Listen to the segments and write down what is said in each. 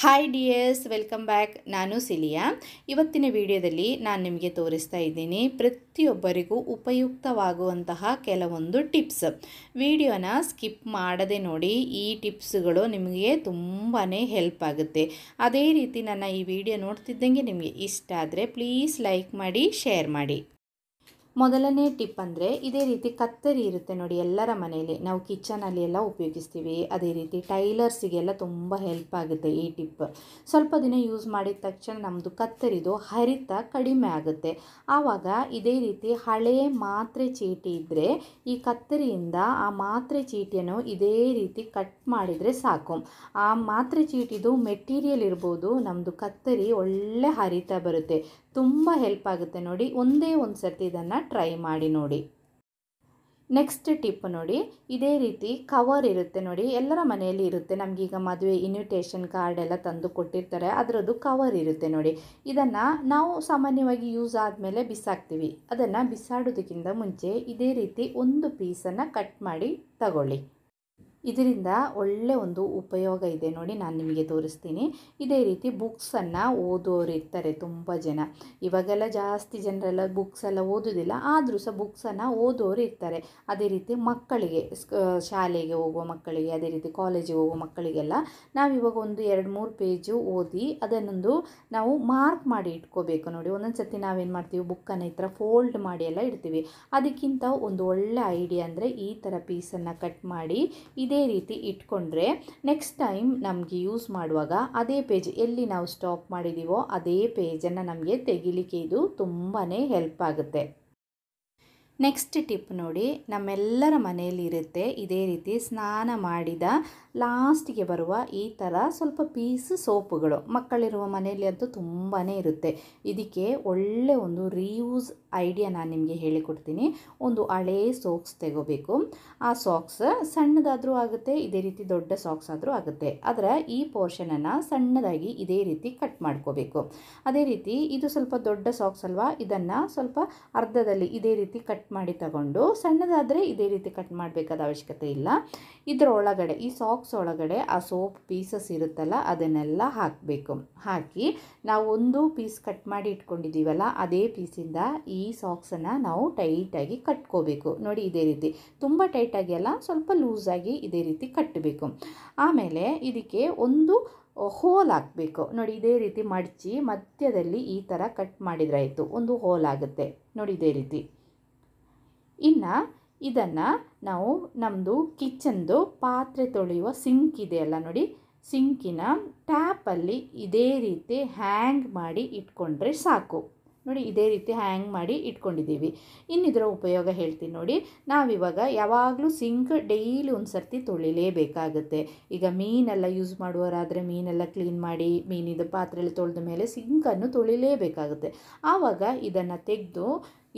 hi dears welcome back ನಾನು Celia ಇವತ್ತಿನ ವಿಡಿಯೋದಲ್ಲಿ ನಾನು ನಿಮಗೆ ತೋರಿಸ್ತಾ ಇದ್ದೀನಿ ಪ್ರತಿಯೊಬ್ಬರಿಗೂ ಉಪಯುಕ್ತವಾಗುವಂತಹ ಕೆಲವೊಂದು ಟಿಪ್ಸ್ ವಿಡಿಯೋನ ಸ್ಕಿಪ್ ಮಾಡದೆ ನೋಡಿ ಈ ಟಿಪ್ಸ್ಗಳು ನಿಮಗೆ ತುಂಬಾ ಹೆಲ್ಪ್ ಆಗುತ್ತೆ ಅದೇ ರೀತಿ ನನ್ನ ಈ ವಿಡಿಯೋ ನೋಡ್ತಿದ್ದಂಗೆ ನಿಮಗೆ ಇಷ್ಟ ಆದರೆ ಪ್ಲೀಸ್ ಲೈಕ್ ಮಾಡಿ ಶೇರ್ ಮಾಡಿ ಮೊದಲನೇ ಟಿಪ್ ಅಂದರೆ ಇದೇ ರೀತಿ ಕತ್ತರಿ ಇರುತ್ತೆ ನೋಡಿ ಎಲ್ಲರ ಮನೆಯಲ್ಲಿ ನಾವು ಕಿಚನಲ್ಲಿ ಎಲ್ಲ ಉಪಯೋಗಿಸ್ತೀವಿ ಅದೇ ರೀತಿ ಟೈಲರ್ಸಿಗೆಲ್ಲ ತುಂಬ ಹೆಲ್ಪ್ ಆಗುತ್ತೆ ಈ ಟಿಪ್ ಸ್ವಲ್ಪ ದಿನ ಯೂಸ್ ಮಾಡಿದ ತಕ್ಷಣ ನಮ್ಮದು ಕತ್ತರಿದು ಹರಿತ ಕಡಿಮೆ ಆಗುತ್ತೆ ಆವಾಗ ಇದೇ ರೀತಿ ಹಳೇ ಮಾತ್ರೆ ಚೀಟಿ ಇದ್ದರೆ ಈ ಕತ್ತರಿಯಿಂದ ಆ ಮಾತ್ರೆ ಚೀಟಿಯನ್ನು ಇದೇ ರೀತಿ ಕಟ್ ಮಾಡಿದರೆ ಸಾಕು ಆ ಮಾತ್ರೆ ಚೀಟಿದು ಮೆಟೀರಿಯಲ್ ಇರ್ಬೋದು ನಮ್ಮದು ಕತ್ತರಿ ಒಳ್ಳೆ ಹರಿತ ಬರುತ್ತೆ ತುಂಬ ಹೆಲ್ಪ್ ಆಗುತ್ತೆ ನೋಡಿ ಒಂದೇ ಒಂದು ಸರ್ತಿ ಇದನ್ನು ಟ್ರೈ ಮಾಡಿ ನೋಡಿ ನೆಕ್ಸ್ಟ್ ಟಿಪ್ ನೋಡಿ ಇದೇ ರೀತಿ ಕವರ್ ಇರುತ್ತೆ ನೋಡಿ ಎಲ್ಲರ ಮನೆಯಲ್ಲಿ ಇರುತ್ತೆ ನಮಗೀಗ ಮದುವೆ ಇನ್ವಿಟೇಷನ್ ಕಾರ್ಡ್ ಎಲ್ಲ ತಂದು ಕೊಟ್ಟಿರ್ತಾರೆ ಅದರದ್ದು ಕವರ್ ಇರುತ್ತೆ ನೋಡಿ ಇದನ್ನು ನಾವು ಸಾಮಾನ್ಯವಾಗಿ ಯೂಸ್ ಆದಮೇಲೆ ಬಿಸಾಕ್ತೀವಿ ಅದನ್ನು ಬಿಸಾಡೋದಕ್ಕಿಂತ ಮುಂಚೆ ಇದೇ ರೀತಿ ಒಂದು ಪೀಸನ್ನು ಕಟ್ ಮಾಡಿ ತಗೊಳ್ಳಿ ಇದರಿಂದ ಒಳ್ಳೆ ಒಂದು ಉಪಯೋಗ ಇದೆ ನೋಡಿ ನಾನು ನಿಮಗೆ ತೋರಿಸ್ತೀನಿ ಇದೇ ರೀತಿ ಬುಕ್ಸನ್ನು ಓದೋರು ಇರ್ತಾರೆ ತುಂಬ ಜನ ಇವಾಗೆಲ್ಲ ಜಾಸ್ತಿ ಜನರೆಲ್ಲ ಬುಕ್ಸೆಲ್ಲ ಓದೋದಿಲ್ಲ ಆದರೂ ಸಹ ಬುಕ್ಸನ್ನು ಓದೋರು ಇರ್ತಾರೆ ಅದೇ ರೀತಿ ಮಕ್ಕಳಿಗೆ ಶಾಲೆಗೆ ಹೋಗುವ ಮಕ್ಕಳಿಗೆ ಅದೇ ರೀತಿ ಕಾಲೇಜಿಗೆ ಹೋಗುವ ಮಕ್ಕಳಿಗೆಲ್ಲ ನಾವು ಇವಾಗ ಒಂದು ಎರಡು ಮೂರು ಪೇಜು ಓದಿ ಅದನ್ನೊಂದು ನಾವು ಮಾರ್ಕ್ ಮಾಡಿ ಇಟ್ಕೋಬೇಕು ನೋಡಿ ಒಂದೊಂದು ಸರ್ತಿ ನಾವೇನು ಮಾಡ್ತೀವಿ ಬುಕ್ಕನ್ನು ಈ ಥರ ಫೋಲ್ಡ್ ಮಾಡಿ ಎಲ್ಲ ಇಡ್ತೀವಿ ಅದಕ್ಕಿಂತ ಒಂದು ಒಳ್ಳೆ ಐಡಿಯಾ ಅಂದರೆ ಈ ಥರ ಪೀಸನ್ನು ಕಟ್ ಮಾಡಿ ಇದೇ ರೀತಿ ಇಟ್ಕೊಂಡ್ರೆ ನೆಕ್ಸ್ಟ್ ಟೈಮ್ ನಮಗೆ ಯೂಸ್ ಮಾಡುವಾಗ ಅದೇ ಪೇಜ್ ಎಲ್ಲಿ ನಾವು ಸ್ಟಾಪ್ ಮಾಡಿದ್ದೀವೋ ಅದೇ ಪೇಜನ್ನು ನಮಗೆ ತೆಗಿಲಿಕ್ಕೆ ಇದು ತುಂಬಾ ಹೆಲ್ಪ್ ಆಗುತ್ತೆ ನೆಕ್ಸ್ಟ್ ಟಿಪ್ ನೋಡಿ ನಮ್ಮೆಲ್ಲರ ಮನೆಯಲ್ಲಿರುತ್ತೆ ಇದೇ ರೀತಿ ಸ್ನಾನ ಮಾಡಿದ ಲಾಸ್ಟಿಗೆ ಬರುವ ಈ ಥರ ಸ್ವಲ್ಪ ಪೀಸ್ ಸೋಪುಗಳು ಮಕ್ಕಳಿರುವ ಮನೆಯಲ್ಲಿ ಅಂತೂ ತುಂಬಾ ಇರುತ್ತೆ ಇದಕ್ಕೆ ಒಳ್ಳೆ ಒಂದು ರೀಯೂಸ್ ಐಡಿಯಾ ನಾನು ನಿಮಗೆ ಹೇಳಿಕೊಡ್ತೀನಿ ಒಂದು ಹಳೇ ಸಾಕ್ಸ್ ತೆಗೋಬೇಕು ಆ ಸಾಕ್ಸ್ ಸಣ್ಣದಾದರೂ ಆಗುತ್ತೆ ಇದೇ ರೀತಿ ದೊಡ್ಡ ಸಾಕ್ಸ್ ಆದರೂ ಆಗುತ್ತೆ ಅದರ ಈ ಪೋರ್ಷನನ್ನು ಸಣ್ಣದಾಗಿ ಇದೇ ರೀತಿ ಕಟ್ ಮಾಡ್ಕೋಬೇಕು ಅದೇ ರೀತಿ ಇದು ಸ್ವಲ್ಪ ದೊಡ್ಡ ಸಾಕ್ಸ್ ಅಲ್ವಾ ಇದನ್ನು ಸ್ವಲ್ಪ ಅರ್ಧದಲ್ಲಿ ಇದೇ ರೀತಿ ಕಟ್ ಮಾಡಿ ತಗೊಂಡು ಸಣ್ಣದಾದರೆ ಇದೇ ರೀತಿ ಕಟ್ ಮಾಡಬೇಕಾದ ಅವಶ್ಯಕತೆ ಇಲ್ಲ ಇದರ ಒಳಗಡೆ ಈ ಸಾಕ್ಸ್ ಒಳಗಡೆ ಆ ಸೋಪ್ ಪೀಸಸ್ ಇರುತ್ತಲ್ಲ ಅದನ್ನೆಲ್ಲ ಹಾಕಬೇಕು ಹಾಕಿ ನಾವು ಒಂದು ಪೀಸ್ ಕಟ್ ಮಾಡಿ ಇಟ್ಕೊಂಡಿದ್ದೀವಲ್ಲ ಅದೇ ಪೀಸಿಂದ ಈ ಈ ಸಾಕ್ಸನ್ನು ನಾವು ಟೈಟಾಗಿ ಕಟ್ಕೋಬೇಕು ನೋಡಿ ಇದೇ ರೀತಿ ತುಂಬ ಟೈಟಾಗಿ ಅಲ್ಲ ಸ್ವಲ್ಪ ಲೂಸಾಗಿ ಇದೇ ರೀತಿ ಕಟ್ಟಬೇಕು ಆಮೇಲೆ ಇದಕ್ಕೆ ಒಂದು ಹೋಲ್ ಹಾಕಬೇಕು ನೋಡಿ ಇದೇ ರೀತಿ ಮಡಚಿ ಮಧ್ಯದಲ್ಲಿ ಈ ಥರ ಕಟ್ ಮಾಡಿದ್ರಾಯಿತು ಒಂದು ಹೋಲ್ ಆಗುತ್ತೆ ನೋಡಿ ಇದೇ ರೀತಿ ಇನ್ನು ಇದನ್ನು ನಾವು ನಮ್ಮದು ಕಿಚನ್ದು ಪಾತ್ರೆ ತೊಳೆಯುವ ಸಿಂಕ್ ಇದೆಯಲ್ಲ ನೋಡಿ ಸಿಂಕಿನ ಟ್ಯಾಪಲ್ಲಿ ಇದೇ ರೀತಿ ಹ್ಯಾಂಗ್ ಮಾಡಿ ಇಟ್ಕೊಂಡ್ರೆ ಸಾಕು ನೋಡಿ ಇದೇ ರೀತಿ ಹ್ಯಾಂಗ್ ಮಾಡಿ ಇಟ್ಕೊಂಡಿದ್ದೀವಿ ಇನ್ನಿದ್ರ ಉಪಯೋಗ ಹೇಳ್ತೀನಿ ನೋಡಿ ನಾವಿವಾಗ ಯಾವಾಗಲೂ ಸಿಂಕ್ ಡೈಲಿ ಒಂದು ಸರ್ತಿ ತೊಳಿಲೇಬೇಕಾಗುತ್ತೆ ಈಗ ಮೀನೆಲ್ಲ ಯೂಸ್ ಮಾಡುವವರಾದರೆ ಮೀನೆಲ್ಲ ಕ್ಲೀನ್ ಮಾಡಿ ಮೀನಿದ ಪಾತ್ರೆಯಲ್ಲಿ ತೊಳೆದ ಮೇಲೆ ಸಿಂಕನ್ನು ತೊಳಿಲೇಬೇಕಾಗುತ್ತೆ ಆವಾಗ ಇದನ್ನು ತೆಗೆದು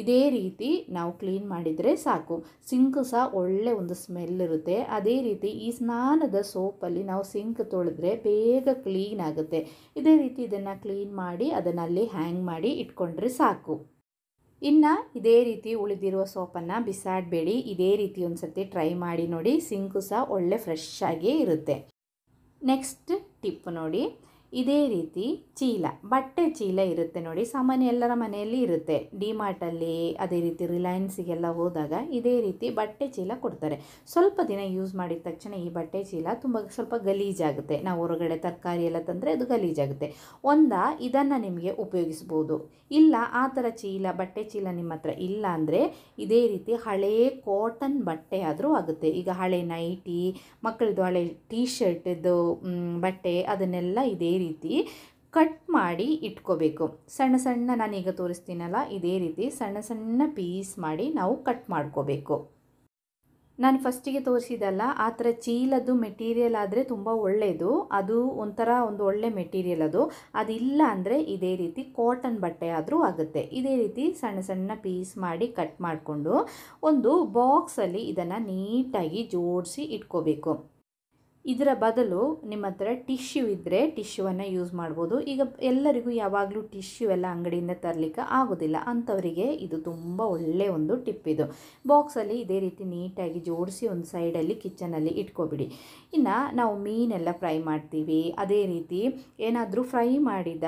ಇದೇ ರೀತಿ ನಾವು ಕ್ಲೀನ್ ಮಾಡಿದರೆ ಸಾಕು ಸಿಂಕ್ ಸಹ ಒಳ್ಳೆ ಒಂದು ಸ್ಮೆಲ್ ಇರುತ್ತೆ ಅದೇ ರೀತಿ ಈ ಸ್ನಾನದ ಸೋಪಲ್ಲಿ ನಾವು ಸಿಂಕ್ ತೊಳೆದ್ರೆ ಬೇಗ ಕ್ಲೀನ್ ಆಗುತ್ತೆ ಇದೇ ರೀತಿ ಇದನ್ನು ಕ್ಲೀನ್ ಮಾಡಿ ಅದನ್ನಲ್ಲಿ ಹ್ಯಾಂಗ್ ಮಾಡಿ ಇಟ್ಕೊಂಡ್ರೆ ಸಾಕು ಇನ್ನು ಇದೇ ರೀತಿ ಉಳಿದಿರುವ ಸೋಪನ್ನು ಬಿಸಾಡಬೇಡಿ ಇದೇ ರೀತಿ ಒಂದು ಸರ್ತಿ ಟ್ರೈ ಮಾಡಿ ನೋಡಿ ಸಿಂಕು ಸಹ ಒಳ್ಳೆ ಫ್ರೆಶ್ ಆಗಿಯೇ ಇರುತ್ತೆ ನೆಕ್ಸ್ಟ್ ಟಿಪ್ ನೋಡಿ ಇದೇ ರೀತಿ ಚೀಲ ಬಟ್ಟೆ ಚೀಲ ಇರುತ್ತೆ ನೋಡಿ ಸಾಮಾನ್ಯ ಎಲ್ಲರ ಮನೆಯಲ್ಲಿ ಇರುತ್ತೆ ಡಿಮಾರ್ಟಲ್ಲಿ ಅದೇ ರೀತಿ ರಿಲಯನ್ಸಿಗೆಲ್ಲ ಹೋದಾಗ ಇದೇ ರೀತಿ ಬಟ್ಟೆ ಚೀಲ ಕೊಡ್ತಾರೆ ಸ್ವಲ್ಪ ದಿನ ಯೂಸ್ ಮಾಡಿದ ತಕ್ಷಣ ಈ ಬಟ್ಟೆ ಚೀಲ ತುಂಬ ಸ್ವಲ್ಪ ಗಲೀಜಾಗುತ್ತೆ ನಾವು ಹೊರಗಡೆ ತರಕಾರಿ ಎಲ್ಲ ತಂದರೆ ಅದು ಗಲೀಜಾಗುತ್ತೆ ಒಂದಾ ಇದನ್ನು ನಿಮಗೆ ಉಪಯೋಗಿಸ್ಬೋದು ಇಲ್ಲ ಆ ಥರ ಚೀಲ ಬಟ್ಟೆ ಚೀಲ ನಿಮ್ಮ ಹತ್ರ ಇಲ್ಲ ಅಂದರೆ ಇದೇ ರೀತಿ ಹಳೇ ಕಾಟನ್ ಬಟ್ಟೆ ಆದರೂ ಆಗುತ್ತೆ ಈಗ ಹಳೆ ನೈಟಿ ಮಕ್ಕಳದು ಹಳೆ ಟೀ ಶರ್ಟಿದ್ದು ಬಟ್ಟೆ ಅದನ್ನೆಲ್ಲ ಇದೇ ರೀತಿ ಕಟ್ ಮಾಡಿ ಇಟ್ಕೋಬೇಕು ಸಣ್ಣ ಸಣ್ಣ ನಾನೀಗ ತೋರಿಸ್ತೀನಲ್ಲ ಇದೇ ರೀತಿ ಸಣ್ಣ ಸಣ್ಣ ಪೀಸ್ ಮಾಡಿ ನಾವು ಕಟ್ ಮಾಡ್ಕೋಬೇಕು ನಾನು ಫಸ್ಟಿಗೆ ತೋರಿಸಿದಲ್ಲ ಆ ಥರ ಚೀಲದ್ದು ಮೆಟೀರಿಯಲ್ ಆದರೆ ತುಂಬ ಒಳ್ಳೆಯದು ಅದು ಒಂಥರ ಒಂದು ಒಳ್ಳೆ ಮೆಟೀರಿಯಲ್ ಅದು ಅದಿಲ್ಲ ಅಂದರೆ ಇದೇ ರೀತಿ ಕಾಟನ್ ಬಟ್ಟೆ ಆದರೂ ಆಗುತ್ತೆ ಇದೇ ರೀತಿ ಸಣ್ಣ ಸಣ್ಣ ಪೀಸ್ ಮಾಡಿ ಕಟ್ ಮಾಡಿಕೊಂಡು ಒಂದು ಬಾಕ್ಸಲ್ಲಿ ಇದನ್ನು ನೀಟಾಗಿ ಜೋಡಿಸಿ ಇಟ್ಕೋಬೇಕು ಇದರ ಬದಲು ನಿಮ್ಮ ಹತ್ರ ಟಿಶ್ಯೂ ಇದ್ದರೆ ಟಿಶ್ಯೂವನ್ನು ಯೂಸ್ ಮಾಡ್ಬೋದು ಈಗ ಎಲ್ಲರಿಗೂ ಯಾವಾಗಲೂ ಟಿಶ್ಯೂ ಎಲ್ಲ ಅಂಗಡಿಯಿಂದ ತರಲಿಕ್ಕೆ ಆಗೋದಿಲ್ಲ ಅಂಥವರಿಗೆ ಇದು ತುಂಬ ಒಳ್ಳೆಯ ಒಂದು ಟಿಪ್ ಇದು ಬಾಕ್ಸಲ್ಲಿ ಇದೇ ರೀತಿ ನೀಟಾಗಿ ಜೋಡಿಸಿ ಒಂದು ಸೈಡಲ್ಲಿ ಕಿಚನಲ್ಲಿ ಇಟ್ಕೊಬಿಡಿ ಇನ್ನು ನಾವು ಮೀನೆಲ್ಲ ಫ್ರೈ ಮಾಡ್ತೀವಿ ಅದೇ ರೀತಿ ಏನಾದರೂ ಫ್ರೈ ಮಾಡಿದ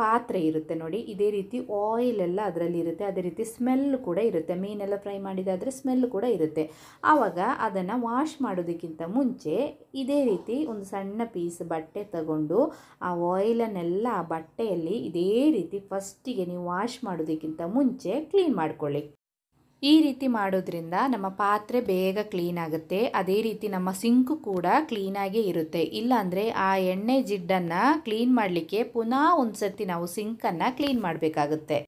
ಪಾತ್ರೆ ಇರುತ್ತೆ ನೋಡಿ ಇದೇ ರೀತಿ ಆಯಿಲ್ ಎಲ್ಲ ಅದರಲ್ಲಿ ಇರುತ್ತೆ ಅದೇ ರೀತಿ ಸ್ಮೆಲ್ ಕೂಡ ಇರುತ್ತೆ ಮೀನೆಲ್ಲ ಫ್ರೈ ಮಾಡಿದಾದರೆ ಸ್ಮೆಲ್ ಕೂಡ ಇರುತ್ತೆ ಆವಾಗ ಅದನ್ನು ವಾಶ್ ಮಾಡೋದಕ್ಕಿಂತ ಮುಂಚೆ ಇದೇ ರೀತಿ ಒಂದು ಸಣ್ಣ ಪೀಸ್ ಬಟ್ಟೆ ತಗೊಂಡು ಆ ಆಯಿಲನ್ನೆಲ್ಲ ಆ ಬಟ್ಟೆಯಲ್ಲಿ ಇದೇ ರೀತಿ ಫಸ್ಟಿಗೆ ನೀವು ವಾಶ್ ಮಾಡೋದಕ್ಕಿಂತ ಮುಂಚೆ ಕ್ಲೀನ್ ಮಾಡ್ಕೊಳ್ಳಿ ಈ ರೀತಿ ಮಾಡೋದ್ರಿಂದ ನಮ್ಮ ಪಾತ್ರೆ ಬೇಗ ಕ್ಲೀನ್ ಆಗುತ್ತೆ ಅದೇ ರೀತಿ ನಮ್ಮ ಸಿಂಕು ಕೂಡ ಕ್ಲೀನಾಗೇ ಇರುತ್ತೆ ಇಲ್ಲಾಂದರೆ ಆ ಎಣ್ಣೆ ಜಿಡ್ಡನ್ನು ಕ್ಲೀನ್ ಮಾಡಲಿಕ್ಕೆ ಪುನಃ ಒಂದು ನಾವು ಸಿಂಕನ್ನು ಕ್ಲೀನ್ ಮಾಡಬೇಕಾಗುತ್ತೆ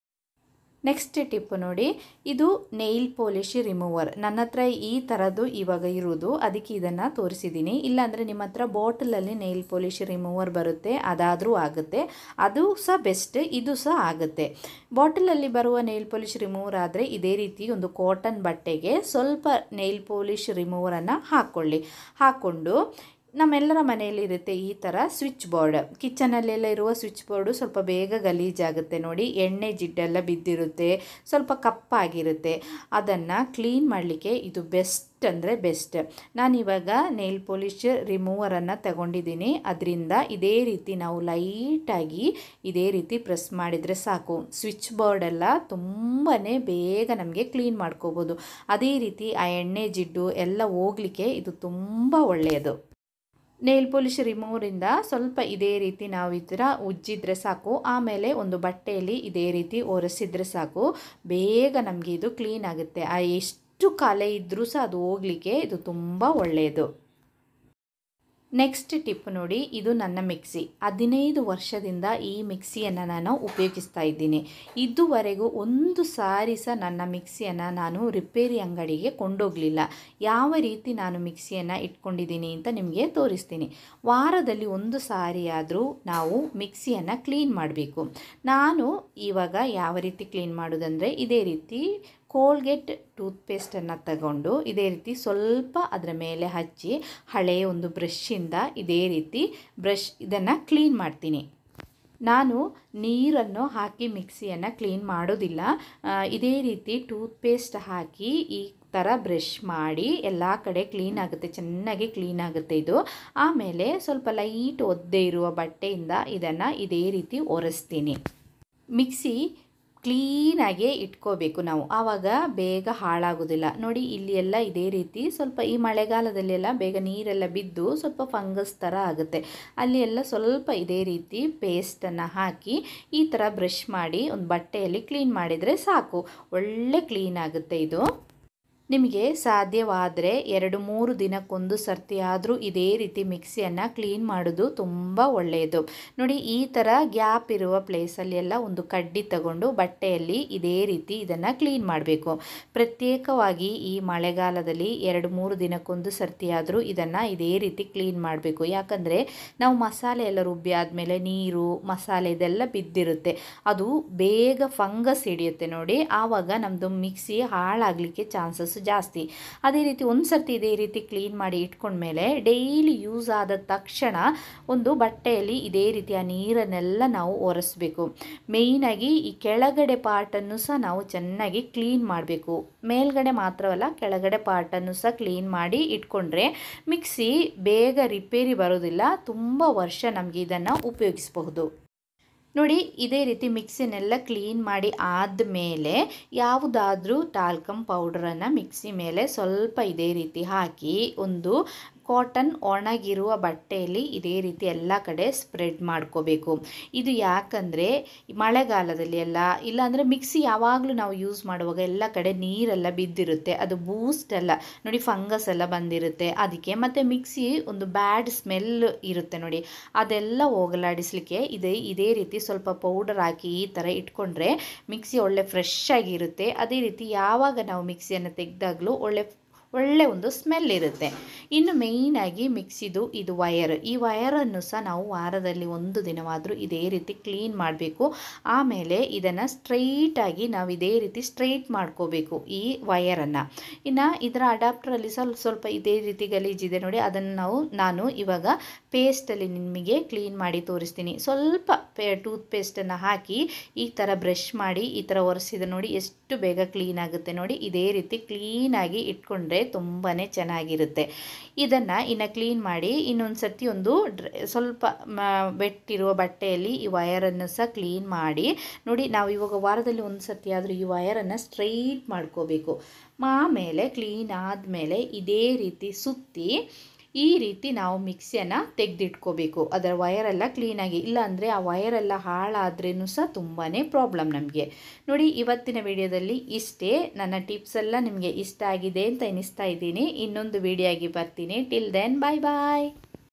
ನೆಕ್ಸ್ಟ್ ಟಿಪ್ ನೋಡಿ ಇದು ನೈಲ್ ಪೋಲಿಶ್ ರಿಮೂವರ್ ನನ್ನ ಹತ್ರ ಈ ಥರದ್ದು ಇವಾಗ ಇರೋದು ಅದಕ್ಕೆ ಇದನ್ನು ತೋರಿಸಿದ್ದೀನಿ ಇಲ್ಲಾಂದರೆ ನಿಮ್ಮ ಹತ್ರ ಬಾಟಲಲ್ಲಿ ನೈಲ್ ಪೋಲಿಶ್ ರಿಮೂವರ್ ಬರುತ್ತೆ ಅದಾದರೂ ಆಗುತ್ತೆ ಅದು ಸಹ ಬೆಸ್ಟ್ ಇದು ಸಹ ಆಗುತ್ತೆ ಬಾಟಲಲ್ಲಿ ಬರುವ ನೈಲ್ ಪೋಲಿಶ್ ರಿಮೂವರ್ ಆದರೆ ಇದೇ ರೀತಿ ಒಂದು ಕಾಟನ್ ಬಟ್ಟೆಗೆ ಸ್ವಲ್ಪ ನೈಲ್ ಪೋಲಿಶ್ ರಿಮೂವರನ್ನು ಹಾಕ್ಕೊಳ್ಳಿ ಹಾಕ್ಕೊಂಡು ನಮ್ಮೆಲ್ಲರ ಮನೆಯಲ್ಲಿ ಇರುತ್ತೆ ಈ ಥರ ಸ್ವಿಚ್ ಬೋರ್ಡ್ ಕಿಚನಲ್ಲೆಲ್ಲ ಇರುವ ಸ್ವಿಚ್ ಬೋರ್ಡು ಸ್ವಲ್ಪ ಬೇಗ ಗಲೀಜಾಗುತ್ತೆ ನೋಡಿ ಎಣ್ಣೆ ಜಿಡ್ಡೆಲ್ಲ ಬಿದ್ದಿರುತ್ತೆ ಸ್ವಲ್ಪ ಕಪ್ಪಾಗಿರುತ್ತೆ ಅದನ್ನು ಕ್ಲೀನ್ ಮಾಡಲಿಕ್ಕೆ ಇದು ಬೆಸ್ಟ್ ಅಂದರೆ ಬೆಸ್ಟ್ ನಾನಿವಾಗ ನೇಲ್ ಪಾಲಿಷ್ ರಿಮೂವರನ್ನು ತಗೊಂಡಿದ್ದೀನಿ ಅದರಿಂದ ಇದೇ ರೀತಿ ನಾವು ಲೈಟಾಗಿ ಇದೇ ರೀತಿ ಪ್ರೆಸ್ ಮಾಡಿದರೆ ಸಾಕು ಸ್ವಿಚ್ ಬೋರ್ಡೆಲ್ಲ ತುಂಬಾ ಬೇಗ ನಮಗೆ ಕ್ಲೀನ್ ಮಾಡ್ಕೋಬೋದು ಅದೇ ರೀತಿ ಆ ಎಣ್ಣೆ ಜಿಡ್ಡು ಎಲ್ಲ ಹೋಗ್ಲಿಕ್ಕೆ ಇದು ತುಂಬ ಒಳ್ಳೆಯದು ನೇಲ್ ಪೊಲಿಶ್ ರಿಮೂವರಿಂದ ಸ್ವಲ್ಪ ಇದೇ ರೀತಿ ನಾವು ಈ ಥರ ಉಜ್ಜಿದ್ರೆ ಸಾಕು ಆಮೇಲೆ ಒಂದು ಬಟ್ಟೆಯಲ್ಲಿ ಇದೇ ರೀತಿ ಒರೆಸಿದ್ರೆ ಸಾಕು ಬೇಗ ನಮಗೆ ಇದು ಕ್ಲೀನ್ ಆಗುತ್ತೆ ಆ ಎಷ್ಟು ಕಲೆ ಇದ್ದರೂ ಸಹ ಅದು ಹೋಗ್ಲಿಕ್ಕೆ ಇದು ತುಂಬ ಒಳ್ಳೆಯದು ನೆಕ್ಸ್ಟ್ ಟಿಪ್ ನೋಡಿ ಇದು ನನ್ನ ಮಿಕ್ಸಿ ಹದಿನೈದು ವರ್ಷದಿಂದ ಈ ಮಿಕ್ಸಿಯನ್ನು ನಾನು ಉಪಯೋಗಿಸ್ತಾ ಇದ್ದೀನಿ ಇದುವರೆಗೂ ಒಂದು ಸಾರಿ ಸಹ ನನ್ನ ಮಿಕ್ಸಿಯನ್ನು ನಾನು ರಿಪೇರಿ ಅಂಗಡಿಗೆ ಕೊಂಡೋಗಲಿಲ್ಲ ಯಾವ ರೀತಿ ನಾನು ಮಿಕ್ಸಿಯನ್ನು ಇಟ್ಕೊಂಡಿದ್ದೀನಿ ಅಂತ ನಿಮಗೆ ತೋರಿಸ್ತೀನಿ ವಾರದಲ್ಲಿ ಒಂದು ಸಾರಿಯಾದರೂ ನಾವು ಮಿಕ್ಸಿಯನ್ನು ಕ್ಲೀನ್ ಮಾಡಬೇಕು ನಾನು ಇವಾಗ ಯಾವ ರೀತಿ ಕ್ಲೀನ್ ಮಾಡೋದಂದರೆ ಇದೇ ರೀತಿ ಕೋಲ್ಗೆಟ್ ಟೂತ್ಪೇಸ್ಟನ್ನು ತಗೊಂಡು ಇದೇ ರೀತಿ ಸ್ವಲ್ಪ ಅದರ ಮೇಲೆ ಹಚ್ಚಿ ಹಳೆಯ ಒಂದು ಬ್ರಷಿಂದ ಇದೇ ರೀತಿ ಬ್ರಷ್ ಇದನ್ನು ಕ್ಲೀನ್ ಮಾಡ್ತೀನಿ ನಾನು ನೀರನ್ನು ಹಾಕಿ ಮಿಕ್ಸಿಯನ್ನು ಕ್ಲೀನ್ ಮಾಡೋದಿಲ್ಲ ಇದೇ ರೀತಿ ಟೂತ್ಪೇಸ್ಟ್ ಹಾಕಿ ಈ ಥರ ಬ್ರಷ್ ಮಾಡಿ ಎಲ್ಲ ಕಡೆ ಕ್ಲೀನ್ ಆಗುತ್ತೆ ಚೆನ್ನಾಗಿ ಕ್ಲೀನ್ ಆಗುತ್ತೆ ಇದು ಆಮೇಲೆ ಸ್ವಲ್ಪ ಲೈಟ್ ಒದ್ದೆ ಇರುವ ಬಟ್ಟೆಯಿಂದ ಇದನ್ನು ಇದೇ ರೀತಿ ಒರೆಸ್ತೀನಿ ಮಿಕ್ಸಿ ಕ್ಲೀನಾಗೆ ಇಟ್ಕೋಬೇಕು ನಾವು ಆವಾಗ ಬೇಗ ಹಾಳಾಗೋದಿಲ್ಲ ನೋಡಿ ಇಲ್ಲಿ ಎಲ್ಲ ಇದೇ ರೀತಿ ಸ್ವಲ್ಪ ಈ ಮಳೆಗಾಲದಲ್ಲಿ ಎಲ್ಲ ಬೇಗ ನೀರೆಲ್ಲ ಬಿದ್ದು ಸ್ವಲ್ಪ ಫಂಗಸ್ ಥರ ಆಗುತ್ತೆ ಅಲ್ಲಿ ಎಲ್ಲ ಸ್ವಲ್ಪ ಇದೇ ರೀತಿ ಪೇಸ್ಟನ್ನು ಹಾಕಿ ಈ ಥರ ಬ್ರಷ್ ಮಾಡಿ ಒಂದು ಬಟ್ಟೆಯಲ್ಲಿ ಕ್ಲೀನ್ ಮಾಡಿದರೆ ಸಾಕು ಒಳ್ಳೆ ಕ್ಲೀನ್ ಆಗುತ್ತೆ ಇದು ನಿಮಗೆ ಸಾಧ್ಯವಾದರೆ ಎರಡು ಮೂರು ದಿನಕ್ಕೊಂದು ಸರ್ತಿ ಆದರೂ ಇದೇ ರೀತಿ ಮಿಕ್ಸಿಯನ್ನು ಕ್ಲೀನ್ ಮಾಡೋದು ತುಂಬ ಒಳ್ಳೆಯದು ನೋಡಿ ಈ ಥರ ಗ್ಯಾಪ್ ಇರುವ ಪ್ಲೇಸಲ್ಲಿ ಎಲ್ಲ ಒಂದು ಕಡ್ಡಿ ತಗೊಂಡು ಬಟ್ಟೆಯಲ್ಲಿ ಇದೇ ರೀತಿ ಇದನ್ನು ಕ್ಲೀನ್ ಮಾಡಬೇಕು ಪ್ರತ್ಯೇಕವಾಗಿ ಈ ಮಳೆಗಾಲದಲ್ಲಿ ಎರಡು ಮೂರು ದಿನಕ್ಕೊಂದು ಸರ್ತಿ ಆದರೂ ಇದನ್ನು ಇದೇ ರೀತಿ ಕ್ಲೀನ್ ಮಾಡಬೇಕು ಯಾಕಂದರೆ ನಾವು ಮಸಾಲೆ ಎಲ್ಲ ರುಬ್ಬಿ ಆದಮೇಲೆ ನೀರು ಮಸಾಲೆ ಇದೆಲ್ಲ ಬಿದ್ದಿರುತ್ತೆ ಅದು ಬೇಗ ಫಂಗಸ್ ಹಿಡಿಯುತ್ತೆ ನೋಡಿ ಆವಾಗ ನಮ್ಮದು ಮಿಕ್ಸಿ ಹಾಳಾಗಲಿಕ್ಕೆ ಚಾನ್ಸಸ್ ಜಾಸ್ತಿ ಅದೇ ರೀತಿ ಒಂದು ಸರ್ತಿ ಇದೇ ರೀತಿ ಕ್ಲೀನ್ ಮಾಡಿ ಇಟ್ಕೊಂಡ್ಮೇಲೆ ಡೈಲಿ ಯೂಸ್ ಆದ ತಕ್ಷಣ ಒಂದು ಬಟ್ಟೆಯಲ್ಲಿ ಇದೇ ರೀತಿಯ ನೀರನ್ನೆಲ್ಲ ನಾವು ಒರೆಸ್ಬೇಕು ಮೇಯ್ನಾಗಿ ಈ ಕೆಳಗಡೆ ಪಾರ್ಟನ್ನು ಸಹ ನಾವು ಚೆನ್ನಾಗಿ ಕ್ಲೀನ್ ಮಾಡಬೇಕು ಮೇಲ್ಗಡೆ ಮಾತ್ರವಲ್ಲ ಕೆಳಗಡೆ ಪಾರ್ಟನ್ನು ಸಹ ಕ್ಲೀನ್ ಮಾಡಿ ಇಟ್ಕೊಂಡ್ರೆ ಮಿಕ್ಸಿ ಬೇಗ ರಿಪೇರಿ ಬರೋದಿಲ್ಲ ತುಂಬ ವರ್ಷ ನಮಗೆ ಇದನ್ನು ಉಪಯೋಗಿಸಬಹುದು ನೋಡಿ ಇದೇ ರೀತಿ ಮಿಕ್ಸಿನೆಲ್ಲ ಕ್ಲೀನ್ ಮಾಡಿ ಆದಮೇಲೆ ಯಾವುದಾದ್ರೂ ಟಾಲ್ಕಮ್ ಪೌಡ್ರನ್ನು ಮಿಕ್ಸಿ ಮೇಲೆ ಸ್ವಲ್ಪ ಇದೇ ರೀತಿ ಹಾಕಿ ಒಂದು ಕಾಟನ್ ಒಣಗಿರುವ ಬಟ್ಟೆಯಲ್ಲಿ ಇದೇ ರೀತಿ ಎಲ್ಲ ಕಡೆ ಸ್ಪ್ರೆಡ್ ಮಾಡ್ಕೋಬೇಕು ಇದು ಯಾಕಂದರೆ ಮಳೆಗಾಲದಲ್ಲಿ ಎಲ್ಲ ಇಲ್ಲಾಂದರೆ ಮಿಕ್ಸಿ ಯಾವಾಗಲೂ ನಾವು ಯೂಸ್ ಮಾಡುವಾಗ ಎಲ್ಲ ಕಡೆ ನೀರೆಲ್ಲ ಬಿದ್ದಿರುತ್ತೆ ಅದು ಬೂಸ್ಟ್ ಎಲ್ಲ ನೋಡಿ ಫಂಗಸ್ ಎಲ್ಲ ಬಂದಿರುತ್ತೆ ಅದಕ್ಕೆ ಮತ್ತು ಮಿಕ್ಸಿ ಒಂದು ಬ್ಯಾಡ್ ಸ್ಮೆಲ್ ಇರುತ್ತೆ ನೋಡಿ ಅದೆಲ್ಲ ಹೋಗಲಾಡಿಸ್ಲಿಕ್ಕೆ ಇದೇ ಇದೇ ರೀತಿ ಸ್ವಲ್ಪ ಪೌಡರ್ ಹಾಕಿ ಈ ಥರ ಇಟ್ಕೊಂಡ್ರೆ ಮಿಕ್ಸಿ ಒಳ್ಳೆ ಫ್ರೆಶ್ ಆಗಿರುತ್ತೆ ಅದೇ ರೀತಿ ಯಾವಾಗ ನಾವು ಮಿಕ್ಸಿಯನ್ನು ತೆಗೆದಾಗಲೂ ಒಳ್ಳೆ ಒಳ್ಳೆ ಒಂದು ಸ್ಮೆಲ್ ಇರುತ್ತೆ ಇನ್ನು ಮೇಯ್ನಾಗಿ ಮಿಕ್ಸಿದು ಇದು ವಯರ್ ಈ ವಯರನ್ನು ಸಹ ನಾವು ವಾರದಲ್ಲಿ ಒಂದು ದಿನವಾದರೂ ಇದೇ ರೀತಿ ಕ್ಲೀನ್ ಮಾಡಬೇಕು ಆಮೇಲೆ ಇದನ್ನು ಸ್ಟ್ರೈಟಾಗಿ ನಾವು ಇದೇ ರೀತಿ ಸ್ಟ್ರೈಟ್ ಮಾಡ್ಕೋಬೇಕು ಈ ವಯರನ್ನು ಇನ್ನು ಇದರ ಅಡಾಪ್ಟ್ರಲ್ಲಿ ಸ್ವಲ್ಪ ಸ್ವಲ್ಪ ಇದೇ ರೀತಿ ಗಲೀಜಿದೆ ನೋಡಿ ಅದನ್ನು ನಾವು ನಾನು ಇವಾಗ ಪೇಸ್ಟಲ್ಲಿ ನಿಮಗೆ ಕ್ಲೀನ್ ಮಾಡಿ ತೋರಿಸ್ತೀನಿ ಸ್ವಲ್ಪ ಪೇ ಟೂತ್ ಪೇಸ್ಟನ್ನು ಹಾಕಿ ಈ ಥರ ಬ್ರಷ್ ಮಾಡಿ ಈ ಥರ ಒರೆಸಿದ ನೋಡಿ ಎಷ್ಟು ಬೇಗ ಕ್ಲೀನ್ ಆಗುತ್ತೆ ನೋಡಿ ಇದೇ ರೀತಿ ಕ್ಲೀನಾಗಿ ಇಟ್ಕೊಂಡ್ರೆ ಅಂದರೆ ತುಂಬಾ ಚೆನ್ನಾಗಿರುತ್ತೆ ಇದನ್ನು ಇನ್ನು ಕ್ಲೀನ್ ಮಾಡಿ ಇನ್ನೊಂದು ಸರ್ತಿ ಒಂದು ಸ್ವಲ್ಪ ಬೆಟ್ಟಿರುವ ಬಟ್ಟೆಯಲ್ಲಿ ಈ ವಯರನ್ನು ಸಹ ಕ್ಲೀನ್ ಮಾಡಿ ನೋಡಿ ನಾವು ಇವಾಗ ವಾರದಲ್ಲಿ ಒಂದು ಸರ್ತಿ ಆದರೂ ಈ ವಯರನ್ನು ಸ್ಟ್ರೈಟ್ ಮಾಡ್ಕೋಬೇಕು ಆಮೇಲೆ ಕ್ಲೀನ್ ಆದಮೇಲೆ ಇದೇ ರೀತಿ ಸುತ್ತಿ ಈ ರೀತಿ ನಾವು ಮಿಕ್ಸಿಯನ್ನು ತೆಗೆದಿಟ್ಕೋಬೇಕು ಅದರ ವಯರೆಲ್ಲ ಕ್ಲೀನಾಗಿ ಇಲ್ಲಾಂದರೆ ಆ ವೈರೆಲ್ಲ ಹಾಳಾದ್ರೂ ಸಹ ತುಂಬಾ ಪ್ರಾಬ್ಲಮ್ ನಮಗೆ ನೋಡಿ ಇವತ್ತಿನ ವಿಡಿಯೋದಲ್ಲಿ ಇಷ್ಟೇ ನನ್ನ ಟಿಪ್ಸ್ ಎಲ್ಲ ನಿಮಗೆ ಇಷ್ಟ ಆಗಿದೆ ಅಂತ ಎನಿಸ್ತಾ ಇದ್ದೀನಿ ಇನ್ನೊಂದು ವಿಡಿಯೋ ಆಗಿ ಬರ್ತೀನಿ ಟಿಲ್ ದೆನ್ ಬಾಯ್ ಬಾಯ್